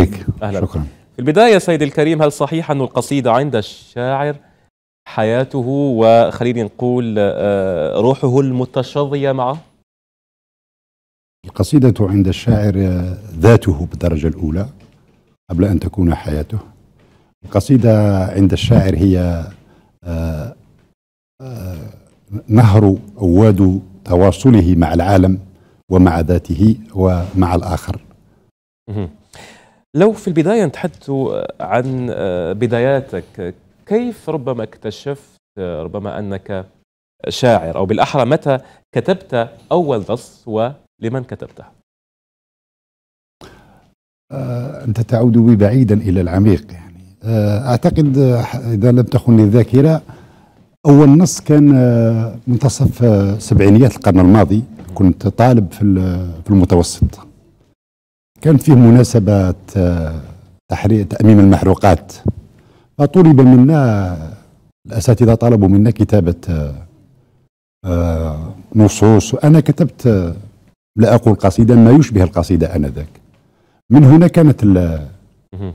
بك أهلا شكرا في البداية سيد الكريم هل صحيح أن القصيدة عند الشاعر حياته وخلينا نقول آه، روحه المتشظية معه القصيدة عند الشاعر آه، ذاته بالدرجة الأولى قبل أن تكون حياته القصيدة عند الشاعر هي آه، نهر أو واد تواصله مع العالم ومع ذاته ومع الآخر لو في البداية نتحدث آه، عن آه، بداياتك كيف ربما اكتشفت آه، ربما أنك شاعر أو بالأحرى متى كتبت أول نص ولمن كتبته أنت تعود بي بعيدا إلى العميق يعني أعتقد إذا لم تخني الذاكرة أول نص كان منتصف سبعينيات القرن الماضي كنت طالب في المتوسط كان فيه مناسبة آه، تحرير تأميم المحروقات فطلب منا الأساتذة طلبوا منا كتابة آه، آه، نصوص وأنا كتبت لا أقول قصيدة ما يشبه القصيدة آنذاك من هنا كانت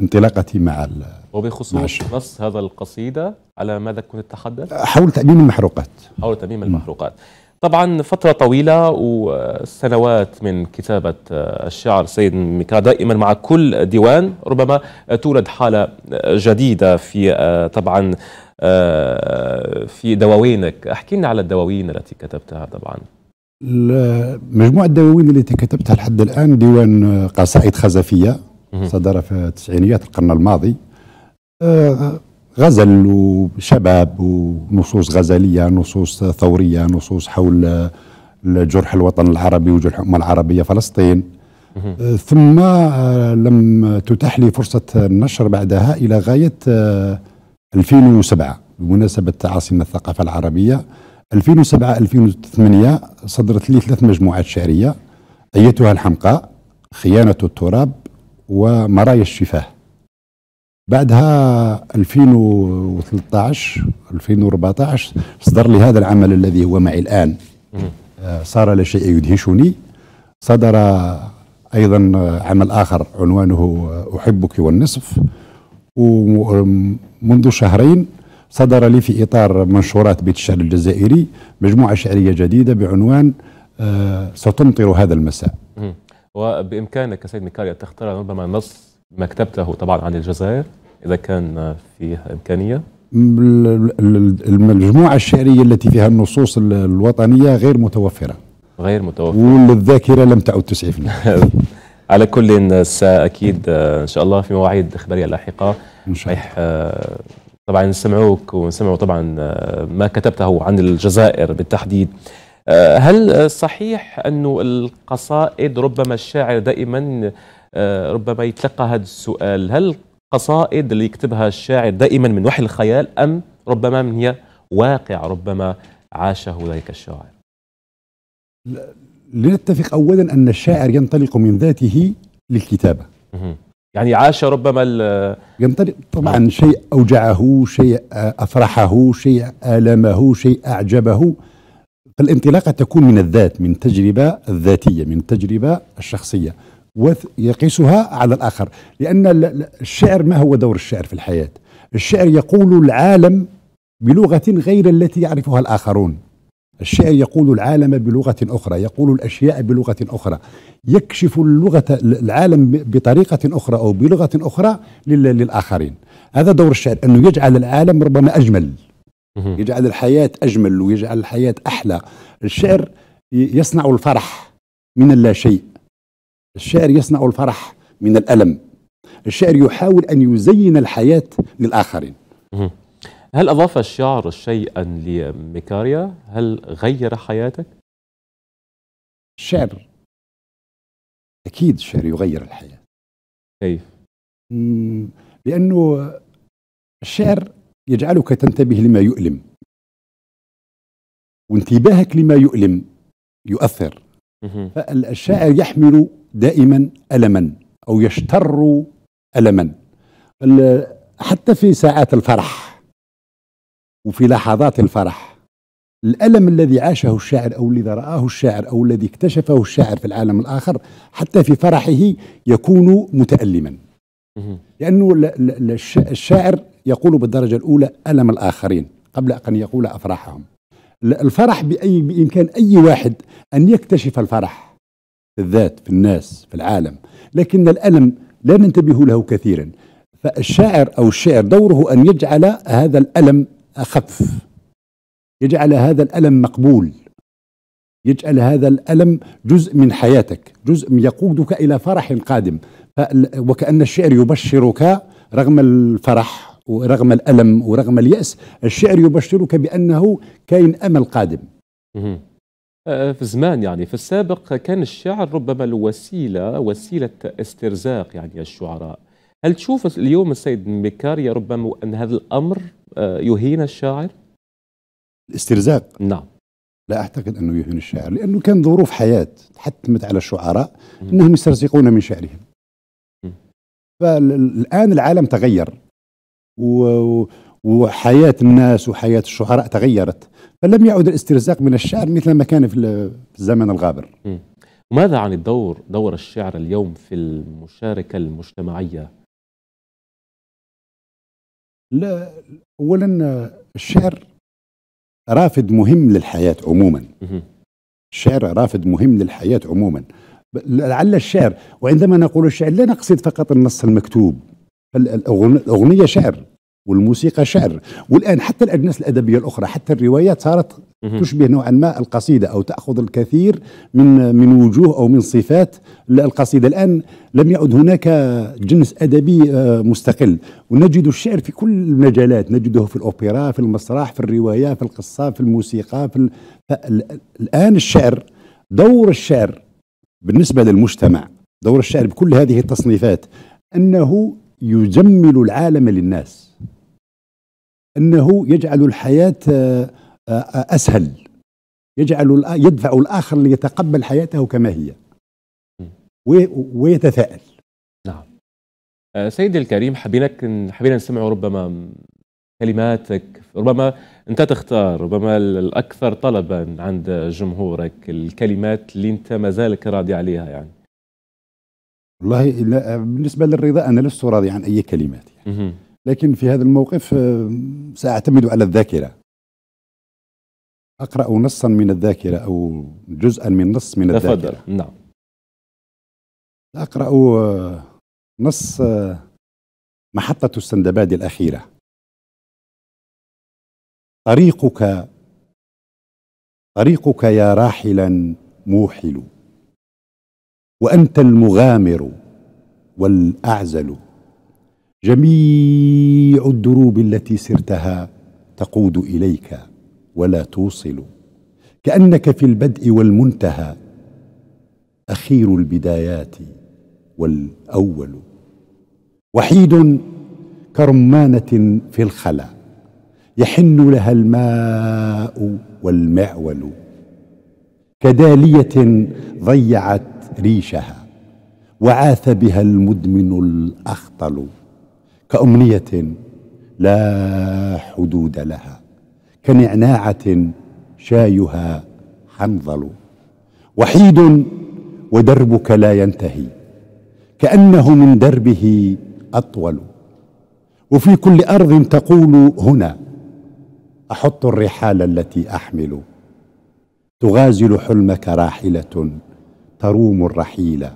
انطلاقتي مع وبخصوص نص هذا القصيدة على ماذا كنت تتحدث؟ حول تأميم المحروقات حول تأميم المحروقات طبعا فترة طويلة وسنوات من كتابة آه، الشعر سيد ميكا دائما مع كل ديوان ربما تولد حالة آه، جديدة في آه، طبعا في دواوينك احكي لنا على الدواوين التي كتبتها طبعا مجموعة الدواوين التي كتبتها لحد الآن ديوان قصائد خزفية صدر في التسعينيات القرن الماضي غزل وشباب ونصوص غزليه نصوص ثوريه نصوص حول جرح الوطن العربي وجرح الامه العربيه فلسطين ثم آه، لم تتح لي فرصه النشر بعدها الى غايه 2007 آه، بمناسبه عاصمه الثقافه العربيه 2007 2008 صدرت لي ثلاث مجموعات شعريه ايتها الحمقاء خيانه التراب ومرايا الشفاه بعدها 2013 2014 صدر لي هذا العمل الذي هو معي الآن آه، صار لا شيء يدهشني صدر أيضا عمل آخر عنوانه أحبك والنصف ومنذ شهرين صدر لي في إطار منشورات بيت الشعر الجزائري مجموعة شعرية جديدة بعنوان آه، ستمطر هذا المساء وبإمكانك سيد ميكاليا أن تختار ربما نص ما كتبته طبعا عن الجزائر إذا كان فيه إمكانية المجموعة الشعرية التي فيها النصوص الوطنية غير متوفرة غير متوفرة والذاكرة لم تعد تسعفني على كل سأكيد إن شاء الله في مواعيد إخبارية لاحقة إن شاء الله آه، طبعا نسمعوك ونسمعوا طبعا آه، ما كتبته عن الجزائر بالتحديد آه، هل صحيح انه القصائد ربما الشاعر دائما آه، ربما يتلقى هذا السؤال هل القصائد اللي يكتبها الشاعر دائما من وحي الخيال أم ربما من هي واقع ربما عاشه ذلك الشاعر لنتفق أولا أن الشاعر ينطلق من ذاته للكتابة يعني عاش ربما ينطلق طبعا شيء أوجعه شيء آه، أفرحه شيء آلمه شيء أعجبه فالانطلاقة تكون من الذات من تجربة الذاتية من تجربة الشخصية ويقيسها على الآخر لأن الشعر ما هو دور الشعر في الحياة الشعر يقول العالم بلغة غير التي يعرفها الآخرون الشعر يقول العالم بلغة أخرى يقول الأشياء بلغة أخرى يكشف اللغة العالم بطريقة أخرى أو بلغة أخرى للآخرين هذا دور الشعر أنه يجعل العالم ربما أجمل يجعل الحياة أجمل ويجعل الحياة أحلى الشعر يصنع الفرح من اللا شيء الشاعر يصنع الفرح من الألم الشاعر يحاول أن يزين الحياة للآخرين هل أضاف الشعر شيئا لميكاريا؟ هل غير حياتك؟ الشعر أكيد الشعر يغير الحياة كيف؟ لأنه الشعر يجعلك تنتبه لما يؤلم وانتباهك لما يؤلم يؤثر فالشاعر يحمل دائما ألما أو يشتر ألما حتى في ساعات الفرح وفي لحظات الفرح الألم الذي عاشه الشاعر أو الذي رآه الشاعر أو الذي اكتشفه الشاعر في العالم الآخر حتى في فرحه يكون متألما لأنه الشاعر يقول بالدرجة الأولى ألم الآخرين قبل أن يقول أفراحهم الفرح بأي بإمكان أي واحد أن يكتشف الفرح في الذات في الناس في العالم لكن الألم لا ننتبه له كثيرا فالشاعر أو الشعر دوره أن يجعل هذا الألم أخف يجعل هذا الألم مقبول يجعل هذا الألم جزء من حياتك جزء يقودك إلى فرح قادم وكأن الشعر يبشرك رغم الفرح ورغم الألم ورغم اليأس الشعر يبشرك بأنه كاين أمل قادم آه، في زمان يعني في السابق كان الشعر ربما الوسيلة وسيلة استرزاق يعني الشعراء هل تشوف اليوم السيد ميكاريا ربما أن هذا الأمر آه، يهين الشاعر؟ الاسترزاق نعم لا أعتقد أنه يهين الشاعر لأنه كان ظروف حياة تحتمت على الشعراء أنهم يسترزقون من شعرهم فالآن العالم تغير وحياة الناس وحياة الشعراء تغيرت فلم يعد الاسترزاق من الشعر مثل ما كان في الزمن الغابر ماذا عن الدور دور الشعر اليوم في المشاركة المجتمعية؟ لا أولا الشعر رافد مهم للحياة عموما الشعر رافد مهم للحياة عموما لعل الشعر وعندما نقول الشعر لا نقصد فقط النص المكتوب الأغنية شعر والموسيقى شعر والآن حتى الأجناس الأدبية الأخرى حتى الروايات صارت تشبه نوعا ما القصيدة أو تأخذ الكثير من من وجوه أو من صفات القصيدة الآن لم يعد هناك جنس أدبي آه، مستقل ونجد الشعر في كل المجالات نجده في الأوبرا في المسرح في الرواية في القصة في الموسيقى في ال... الآن الشعر دور الشعر بالنسبة للمجتمع دور الشعر بكل هذه التصنيفات أنه يجمل العالم للناس انه يجعل الحياه آه، آه، اسهل يجعل يدفع الاخر ليتقبل حياته كما هي ويتفائل نعم آه، سيدي الكريم حبينا حبينا نسمع ربما كلماتك ربما انت تختار ربما الاكثر طلبا عند جمهورك الكلمات اللي انت مازالك راضي عليها يعني والله لا بالنسبه للرضا انا لست راضي عن اي كلمات يعني. لكن في هذا الموقف آه، ساعتمد على الذاكره اقرا نصا من الذاكره او جزءا من نص من الذاكره تفضل نعم اقرا آه، نص آه، محطه السندباد الاخيره طريقك طريقك يا راحلا موحل وأنت المغامر والأعزل جميع الدروب التي سرتها تقود إليك ولا توصل كأنك في البدء والمنتهى أخير البدايات والأول وحيد كرمانة في الخلا يحن لها الماء والمعول كدالية ضيعت ريشها وعاث بها المدمن الأخطل كأمنية لا حدود لها كنعناعة شايها حنظل وحيد ودربك لا ينتهي كأنه من دربه أطول وفي كل أرض تقول هنا أحط الرحال التي أحمل تغازل حلمك راحلة تروم الرحيل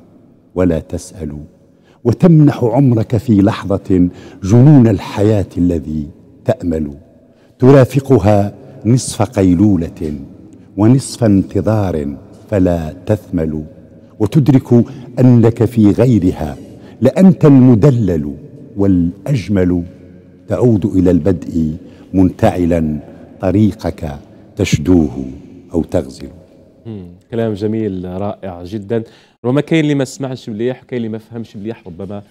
ولا تسأل وتمنح عمرك في لحظة جنون الحياة الذي تأمل ترافقها نصف قيلولة ونصف انتظار فلا تثمل وتدرك أنك في غيرها لأنت المدلل والأجمل تعود إلى البدء منتعلا طريقك تشدوه أو تغزل كلام جميل رائع جدا ربما كاين اللي ما سمعش مليح وكاين اللي ما فهمش مليح ربما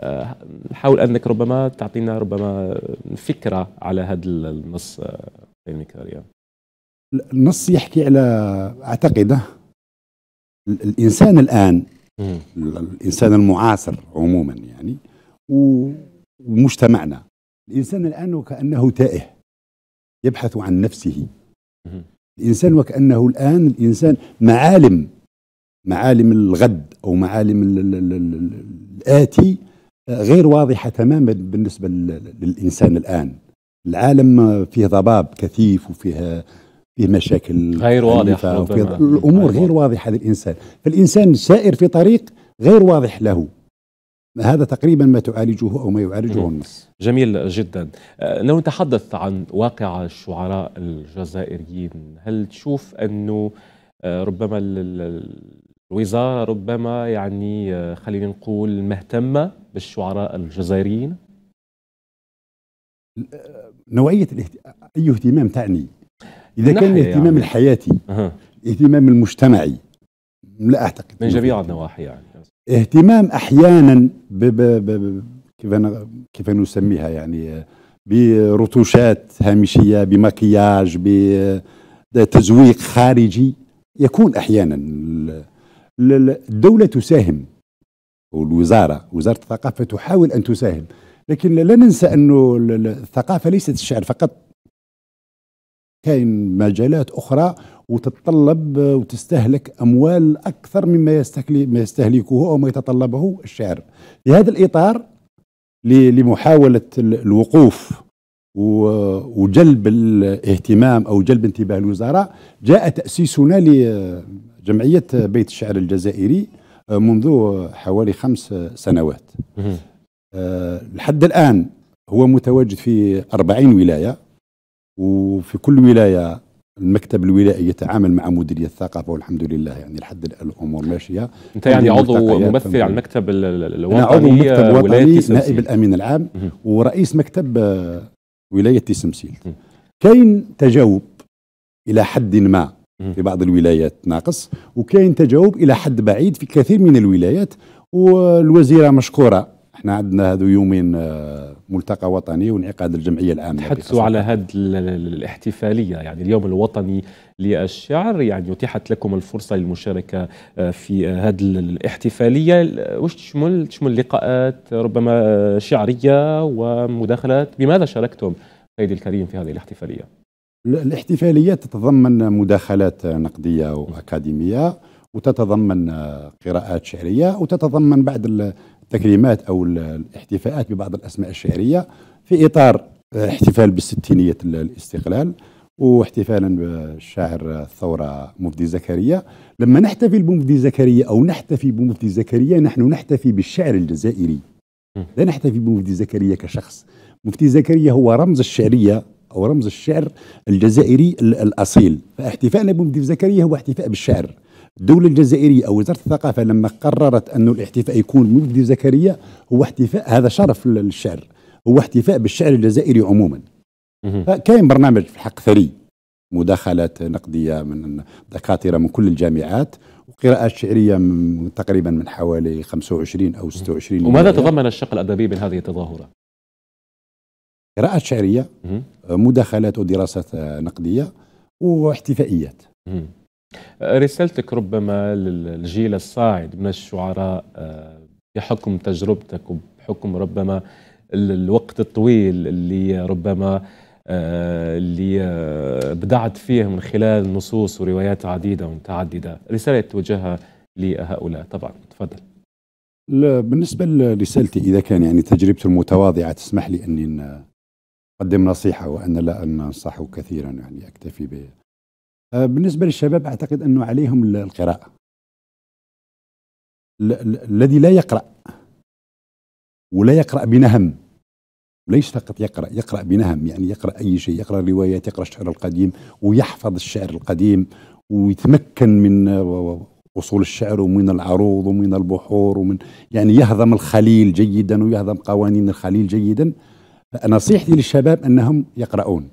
آه، نحاول انك ربما تعطينا ربما فكره على هذا النص آه، النص يحكي على اعتقد الانسان الان الانسان المعاصر عموما يعني ومجتمعنا الانسان الان وكانه تائه يبحث عن نفسه الإنسان وكأنه الآن الإنسان معالم معالم الغد أو معالم الآتي آه، غير واضحة تماما بالنسبة للإنسان الآن العالم فيه ضباب كثيف وفيه فيه مشاكل غير واضحة الأمور غير واضحة للإنسان فالإنسان سائر في طريق غير واضح له هذا تقريبا ما تعالجه أو ما يعالجه النص جميل جدا لو آه، نتحدث عن واقع الشعراء الجزائريين هل تشوف أنه آه، ربما الوزارة ربما يعني آه، خلينا نقول مهتمة بالشعراء الجزائريين نوعية الاهت... أي اهتمام تعني إذا كان الاهتمام يعني. الحياتي أه. الاهتمام المجتمعي لا اعتقد من جميع النواحي يعني اهتمام احيانا ب ب ب كيف أنا كيف نسميها يعني برتوشات هامشيه بمكياج بتزويق خارجي يكون احيانا الدوله تساهم والوزاره وزاره الثقافه تحاول ان تساهم لكن لا ننسى انه الثقافه ليست الشعر فقط كاين مجالات اخرى وتتطلب وتستهلك اموال اكثر مما يستهلكه او ما يتطلبه الشعر في هذا الاطار لمحاوله الوقوف وجلب الاهتمام او جلب انتباه الوزراء جاء تاسيسنا لجمعيه بيت الشعر الجزائري منذ حوالي خمس سنوات آه، لحد الان هو متواجد في 40 ولايه وفي كل ولايه المكتب الولائي يتعامل مع مديريه الثقافه والحمد لله يعني لحد الامور ماشيه انت يعني عضو ممثل على المكتب الوطني انا عضو مكتب آه، وطني نائب الامين العام مم. ورئيس مكتب آه، ولايه تيسمسيل كاين تجاوب الى حد ما في بعض الولايات ناقص وكاين تجاوب الى حد بعيد في كثير من الولايات والوزيره مشكوره احنا عندنا هذو يومين آه، ملتقى وطني وانعقاد الجمعيه العامه تحدثوا على هذه الاحتفاليه يعني اليوم الوطني للشعر يعني اتيحت لكم الفرصه للمشاركه آه، في هذه آه، الاحتفاليه وش تشمل تشمل لقاءات ربما شعريه ومداخلات بماذا شاركتم سيدي الكريم في هذه الاحتفاليه الاحتفاليه تتضمن مداخلات نقديه واكاديميه وتتضمن قراءات شعريه وتتضمن بعض التكريمات أو الاحتفاءات ببعض الأسماء الشعرية في إطار احتفال بالستينية الاستقلال واحتفالا بالشاعر الثورة مفدي زكريا لما نحتفل بمفدي زكريا أو نحتفي بمفدي زكريا نحن نحتفي بالشعر الجزائري لا نحتفي بمفدي زكريا كشخص مفتي زكريا هو رمز الشعرية أو رمز الشعر الجزائري الأصيل فاحتفالنا بمفتي زكريا هو احتفاء بالشعر الدولة الجزائرية أو وزارة الثقافة لما قررت أنه الاحتفاء يكون مجدي زكريا هو احتفاء هذا شرف للشعر هو احتفاء بالشعر الجزائري عموما كاين برنامج في الحق ثري مداخلات نقدية من دكاترة من كل الجامعات وقراءات شعرية من تقريبا من حوالي 25 أو 26 وماذا تضمن الشق الأدبي من هذه التظاهرة؟ قراءات شعرية مداخلات ودراسات نقدية واحتفائيات رسالتك ربما للجيل الصاعد من الشعراء آه، بحكم تجربتك وبحكم ربما الوقت الطويل اللي ربما آه، اللي آه، بدعت فيه من خلال نصوص وروايات عديدة ومتعددة رسالة توجهها لهؤلاء طبعا تفضل لا بالنسبة لرسالتي إذا كان يعني تجربتي المتواضعة تسمح لي أني أقدم نصيحة وأن لا أنصح كثيرا يعني أكتفي آه، بالنسبة للشباب أعتقد أنه عليهم القراءة الذي لا يقرأ ولا يقرأ بنهم ليس فقط يقرأ يقرأ بنهم يعني يقرأ أي شيء يقرأ روايات يقرأ الشعر القديم ويحفظ الشعر القديم ويتمكن من اصول الشعر ومن العروض ومن البحور ومن يعني يهضم الخليل جيدا ويهضم قوانين الخليل جيدا فنصيحتي للشباب انهم يقرؤون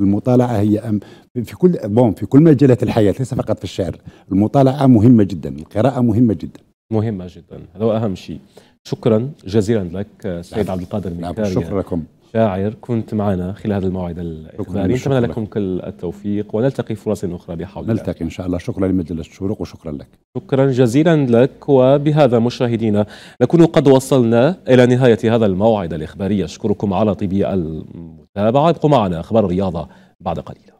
المطالعة هي أم في كل بون في كل مجالات الحياة ليس فقط في الشعر المطالعة مهمة جدا القراءة مهمة جدا مهمة جدا هذا هو أهم شيء شكرا جزيلا لك آه، نعم. سيد عبد القادر نعم، المكاري شكرا لكم شاعر كنت معنا خلال هذا الموعد الإخباري نتمنى لكم كل التوفيق ونلتقي فرص أخرى بحول الله نلتقي إن شاء الله شكرا لمجلة الشروق وشكرا لك شكرا جزيلا لك وبهذا مشاهدينا نكون قد وصلنا إلى نهاية هذا الموعد الإخباري أشكركم على طيب تابعوا ابقوا معنا أخبار الرياضة بعد قليل